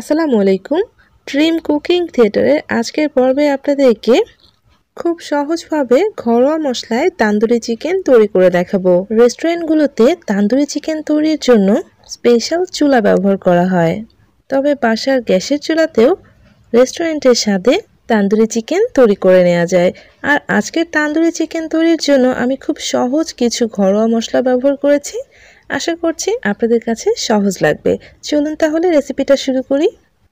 আসসালামু আলাইকুম dream cooking থিয়েটারের আজকের পর্বে আপনাদেরকে খুব সহজভাবে ঘরোয়া মশলায় তান্দুরি চিকেন তৈরি করে দেখাবো রেস্টুরেন্টগুলোতে তান্দুরি চিকেন তৈরির জন্য স্পেশাল চুলা ব্যবহার করা হয় তবে বাসার গ্যাসের চুলাতেও রেস্টুরেন্টের স্বাদে তান্দুরি চিকেন তৈরি করে নেওয়া যায় আর আজকের তান্দুরি চিকেন তৈরির জন্য আমি খুব সহজ কিছু ঘরোয়া মশলা ব্যবহার করেছি আশা করছি আপনাদের কাছে সহজ লাগবে চলুন তাহলে রেসিপিটা শুরু করি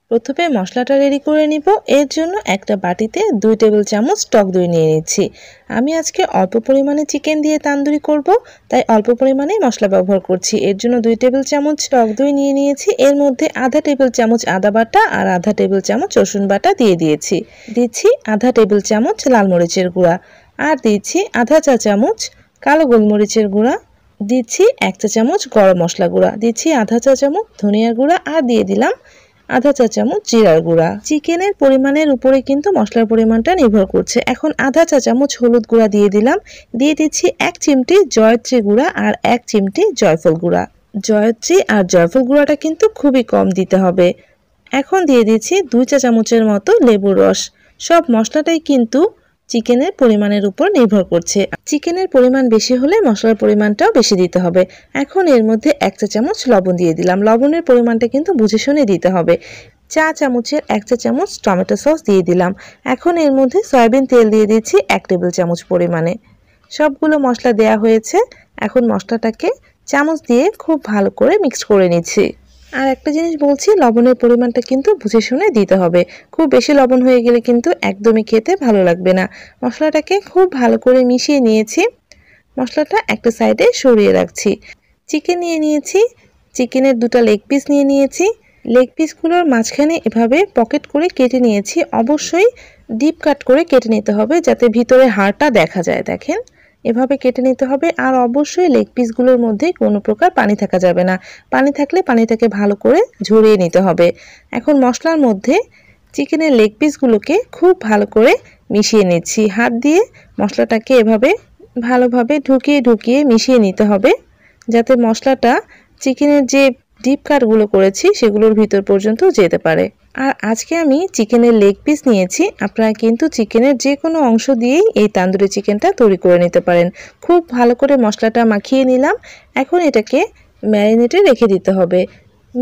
প্রথমে মশলাটা রেডি করে নিব এর জন্য একটা বাটিতে দুই টেবিল চামচ টক দই নিয়ে নিচ্ছি আমি আজকে অল্প পরিমাণে চিকেন দিয়ে তান্দুরি করব তাই অল্প পরিমাণে মশলা ব্যবহার করছি এর জন্য দুই টেবিল চামচ টক দই নিয়ে নিয়েছি এর মধ্যে আধা টেবিল চামচ আদা বাটা আর আধা টেবিল চামচ রসুন বাটা দিয়ে দিয়েছি দিচ্ছি আধা টেবিল চামচ লাল মরিচের গুঁড়া আর দিচ্ছি আধা চা চামচ কালো গোলমরিচের গুঁড়া দিচ্ছি এক চা চামচ গরম মশলা গুঁড়া দিচ্ছি আধা চা চামচ ধনিয়ার গুঁড়া আর দিয়ে দিলাম আধা চা চামচ জিরার গুঁড়া চিকেনের পরিমাণের উপরে কিন্তু মশলার পরিমাণটা নির্ভর করছে এখন আধা চা চামচ হলুদ গুঁড়া দিয়ে দিলাম দিয়ে দিচ্ছি এক চিমটি জয়ত্রী গুঁড়া আর এক চিমটি জয়ফল গুঁড়া জয়ত্রী আর জয়ফল গুঁড়াটা কিন্তু খুবই কম দিতে হবে এখন দিয়ে দিচ্ছি দুই চা চামচের মতো লেবুর রস সব মশলাটাই কিন্তু চিকেনের পরিমাণের উপর নির্ভর করছে চিকেনের পরিমাণ বেশি হলে মশলার পরিমাণটাও বেশি দিতে হবে এখন এর মধ্যে এক চা চামচ লবণ দিয়ে দিলাম লবণের পরিমাণটা কিন্তু বুঝে শুনে দিতে হবে চা চামচের এক চা চামচ টমেটো সস দিয়ে দিলাম এখন এর মধ্যে সয়াবিন তেল দিয়ে দিচ্ছি এক টেবিল চামচ পরিমাণে সবগুলো মশলা দেয়া হয়েছে এখন মশলাটাকে চামচ দিয়ে খুব ভালো করে মিক্স করে নিচ্ছি আর একটা জিনিস বলছি লবণের পরিমাণটা কিন্তু বুঝে শুনে দিতে হবে খুব বেশি লবণ হয়ে গেলে কিন্তু একদমই খেতে ভালো লাগবে না মশলাটাকে খুব ভালো করে মিশিয়ে নিয়েছি মশলাটা একটা সাইডে সরিয়ে রাখছি চিকেন নিয়ে নিয়েছি চিকেনের দুটা লেগ পিস নিয়ে নিয়েছি লেগ পিসগুলোর মাঝখানে এভাবে পকেট করে কেটে নিয়েছি অবশ্যই ডিপ কাট করে কেটে নিতে হবে যাতে ভিতরে হাড়টা দেখা যায় দেখেন এভাবে কেটে নিতে হবে আর অবশ্যই লেগ পিসগুলোর মধ্যে কোনো প্রকার পানি থাকা যাবে না পানি থাকলে পানিটাকে ভালো করে ঝরিয়ে নিতে হবে এখন মশলার মধ্যে চিকেনের লেগ পিসগুলোকে খুব ভালো করে মিশিয়ে নিচ্ছি হাত দিয়ে মশলাটাকে এভাবে ভালোভাবে ঢুকিয়ে ঢুকিয়ে মিশিয়ে নিতে হবে যাতে মশলাটা চিকেনের যে ডিপ কাটগুলো করেছি সেগুলোর ভিতর পর্যন্ত যেতে পারে আর আজকে আমি চিকেনের লেগ পিস নিয়েছি আপনারা কিন্তু চিকেনের যে কোনো অংশ দিয়েই এই তান্দুরি চিকেনটা তৈরি করে নিতে পারেন খুব ভালো করে মশলাটা মাখিয়ে নিলাম এখন এটাকে ম্যারিনেটে রেখে দিতে হবে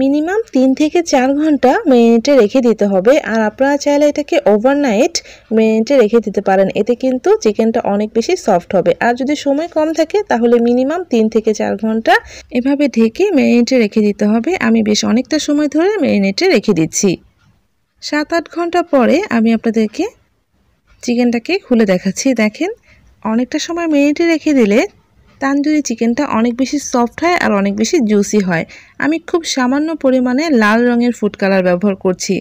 মিনিমাম তিন থেকে চার ঘন্টা ম্যারিনেটে রেখে দিতে হবে আর আপনারা চাইলে এটাকে ওভারনাইট ম্যারিনেটে রেখে দিতে পারেন এতে কিন্তু চিকেনটা অনেক বেশি সফট হবে আর যদি সময় কম থাকে তাহলে মিনিমাম তিন থেকে চার ঘন্টা এভাবে ঢেকে ম্যারিনেটে রেখে দিতে হবে আমি বেশ অনেকটা সময় ধরে মেরিনেটে রেখে দিচ্ছি সাত আট ঘন্টা পরে আমি আপনাদেরকে চিকেনটাকে খুলে দেখাচ্ছি দেখেন অনেকটা সময় মিনিটে রেখে দিলে তান্দুরি চিকেনটা অনেক বেশি সফট হয় আর অনেক বেশি জুসি হয় আমি খুব সামান্য পরিমাণে লাল রঙের ফুড কালার ব্যবহার করছি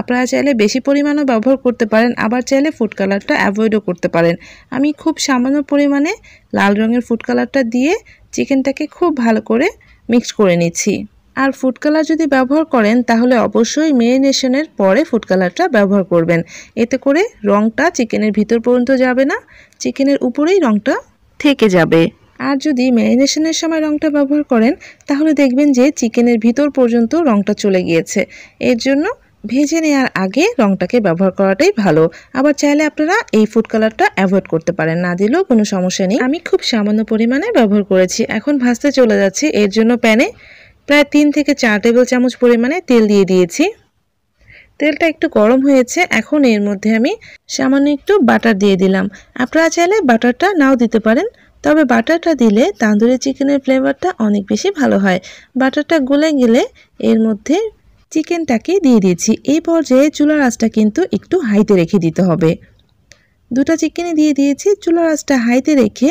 আপনারা চাইলে বেশি পরিমাণও ব্যবহার করতে পারেন আবার চাইলে ফুড কালারটা অ্যাভয়েডও করতে পারেন আমি খুব সামান্য পরিমাণে লাল রঙের ফুড কালারটা দিয়ে চিকেনটাকে খুব ভালো করে মিক্স করে নিচ্ছি আর ফুড কালার যদি ব্যবহার করেন তাহলে অবশ্যই মেরিনেশনের পরে ফুড কালারটা ব্যবহার করবেন এতে করে রঙটা চিকেনের ভিতর পর্যন্ত যাবে না চিকেনের উপরেই রঙটা থেকে যাবে আর যদি ম্যারিনেশনের সময় রঙটা ব্যবহার করেন তাহলে দেখবেন যে চিকেনের ভিতর পর্যন্ত রঙটা চলে গিয়েছে এর জন্য ভেজে নেওয়ার আগে রঙটাকে ব্যবহার করাটাই ভালো আবার চাইলে আপনারা এই ফুড কালারটা অ্যাভয়েড করতে পারেন না দিলেও কোনো সমস্যা নেই আমি খুব সামান্য পরিমাণে ব্যবহার করেছি এখন ভাসতে চলে যাচ্ছি এর জন্য প্যানে প্রায় তিন থেকে চার টেবিল চামচ পরিমাণে তেল দিয়ে দিয়েছি তেলটা একটু গরম হয়েছে এখন এর মধ্যে আমি সামান্য একটু বাটার দিয়ে দিলাম আপনারা চাইলে বাটারটা নাও দিতে পারেন তবে বাটারটা দিলে তান্দুরি চিকেনের ফ্লেভারটা অনেক বেশি ভালো হয় বাটারটা গলে গেলে এর মধ্যে চিকেনটাকে দিয়ে দিয়েছি এই পর্যায়ে চুলার আঁচটা কিন্তু একটু হাইতে রেখে দিতে হবে দুটা চিকেনে দিয়ে দিয়েছি চুলার আঁচটা হাইতে রেখে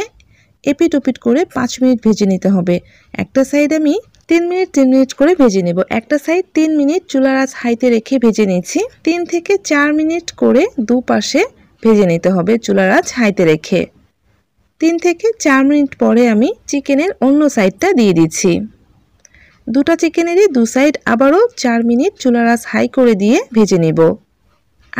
এপিট ওপিট করে পাঁচ মিনিট ভেজে নিতে হবে একটা সাইড আমি তিন মিনিট তিন মিনিট করে ভেজে নেব একটা সাইড তিন মিনিট চুলার আজ হাইতে রেখে ভেজে নিচ্ছি তিন থেকে চার মিনিট করে দুপাশে ভেজে নিতে হবে চুলার আজ হাইতে রেখে তিন থেকে চার মিনিট পরে আমি চিকেনের অন্য সাইডটা দিয়ে দিচ্ছি দুটা চিকেনেরই দু সাইড আবারও চার মিনিট চুলার আজ হাই করে দিয়ে ভেজে নেব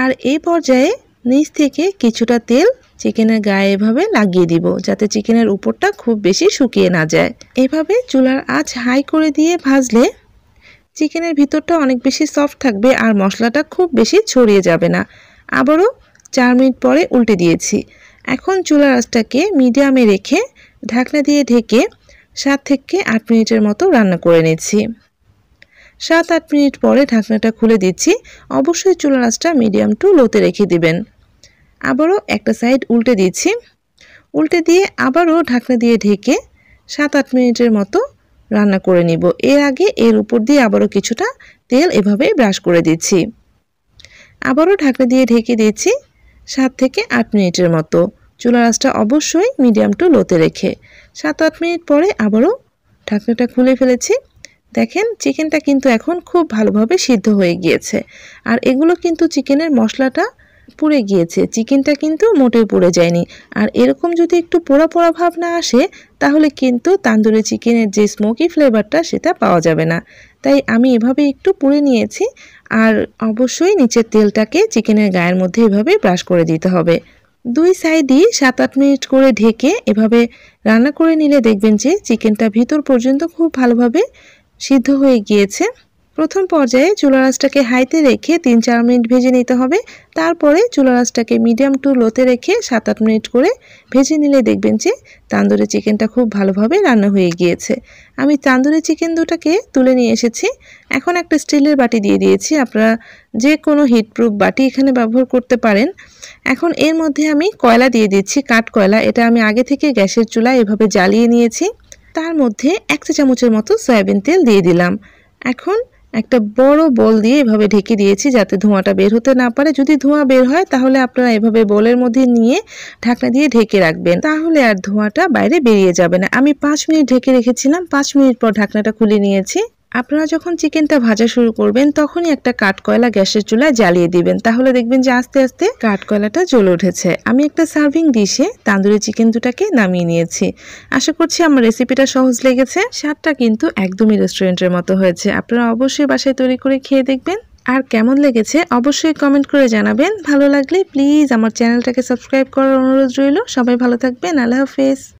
আর এই পর্যায়ে নিচ থেকে কিছুটা তেল চিকেনের গায়ে এভাবে লাগিয়ে দিব যাতে চিকেনের উপরটা খুব বেশি শুকিয়ে না যায় এভাবে চুলার আঁচ হাই করে দিয়ে ভাজলে চিকেনের ভিতরটা অনেক বেশি সফট থাকবে আর মশলাটা খুব বেশি ছড়িয়ে যাবে না আবারও চার মিনিট পরে উল্টে দিয়েছি এখন চুলার আঁচটাকে মিডিয়ামে রেখে ঢাকনা দিয়ে ঢেকে সাত থেকে আট মিনিটের মতো রান্না করে নিচ্ছি সাত আট মিনিট পরে ঢাকনাটা খুলে দিচ্ছি অবশ্যই চুলার আঁচটা মিডিয়াম টু লোতে রেখে দিবেন আবারও একটা সাইড উল্টে দিয়েছি উল্টে দিয়ে আবারও ঢাকনা দিয়ে ঢেকে সাত আট মিনিটের মতো রান্না করে নিব এর আগে এর উপর দিয়ে আবারও কিছুটা তেল এভাবে ব্রাশ করে দিচ্ছি আবারও ঢাকনা দিয়ে ঢেকে দিয়েছি সাত থেকে আট মিনিটের মতো চুলা রাসটা অবশ্যই মিডিয়াম টু লোতে রেখে সাত আট মিনিট পরে আবারও ঢাকনাটা খুলে ফেলেছি দেখেন চিকেনটা কিন্তু এখন খুব ভালোভাবে সিদ্ধ হয়ে গিয়েছে আর এগুলো কিন্তু চিকেনের মশলাটা পুড়ে গিয়েছে চিকেনটা কিন্তু মোটেই পুড়ে যায়নি আর এরকম যদি একটু পোড়া পোড়া ভাব না আসে তাহলে কিন্তু তান্দুরি চিকেনের যে স্মোকি ফ্লেভারটা সেটা পাওয়া যাবে না তাই আমি এভাবে একটু পুড়ে নিয়েছি আর অবশ্যই নিচের তেলটাকে চিকেনের গায়ের মধ্যে এভাবে ব্রাশ করে দিতে হবে দুই সাইডই সাত আট মিনিট করে ঢেকে এভাবে রান্না করে নিলে দেখবেন যে চিকেনটা ভিতর পর্যন্ত খুব ভালোভাবে সিদ্ধ হয়ে গিয়েছে প্রথম পর্যায়ে চুলারাসটাকে হাইতে রেখে তিন চার মিনিট ভেজে নিতে হবে তারপরে চুলারাসটাকে মিডিয়াম টু লোতে রেখে সাত আট মিনিট করে ভেজে নিলে দেখবেন যে তান্দুরি চিকেনটা খুব ভালোভাবে রান্না হয়ে গিয়েছে আমি তান্দুরি চিকেন দুটাকে তুলে নিয়ে এসেছি এখন একটা স্টিলের বাটি দিয়ে দিয়েছি আপনারা যে কোনো হিটপ্রুফ বাটি এখানে ব্যবহার করতে পারেন এখন এর মধ্যে আমি কয়লা দিয়ে দিচ্ছি কাঠ কয়লা এটা আমি আগে থেকে গ্যাসের চুলা এভাবে জ্বালিয়ে নিয়েছি তার মধ্যে এক চা চামচের মতো সয়াবিন তেল দিয়ে দিলাম এখন একটা বড় বল দিয়ে এভাবে ঢেকে দিয়েছি যাতে ধোঁয়াটা বের হতে না পারে যদি ধোঁয়া বের হয় তাহলে আপনারা এভাবে বলের মধ্যে নিয়ে ঢাকনা দিয়ে ঢেকে রাখবেন তাহলে আর ধোঁয়াটা বাইরে বেরিয়ে যাবে না আমি পাঁচ মিনিট ঢেকে রেখেছিলাম পাঁচ মিনিট পর ঢাকনাটা খুলে নিয়েছি আপনারা যখন চিকেনটা ভাজা শুরু করবেন তখনই একটা কাঠকয়লা গ্যাসের চুলায় জ্বালিয়ে দিবেন তাহলে দেখবেন যে আস্তে আস্তে কাঠকয়লাটা জ্বলে উঠেছে আমি একটা সার্ভিং ডিশে তান্দুরি চিকেন দুটাকে নামিয়ে নিয়েছি আশা করছি আমার রেসিপিটা সহজ লেগেছে স্বাদটা কিন্তু একদমই রেস্টুরেন্টের মতো হয়েছে আপনারা অবশ্যই বাসায় তৈরি করে খেয়ে দেখবেন আর কেমন লেগেছে অবশ্যই কমেন্ট করে জানাবেন ভালো লাগলে প্লিজ আমার চ্যানেলটাকে সাবস্ক্রাইব করার অনুরোধ রইল সবাই ভালো থাকবেন আল্লাহ হাফেজ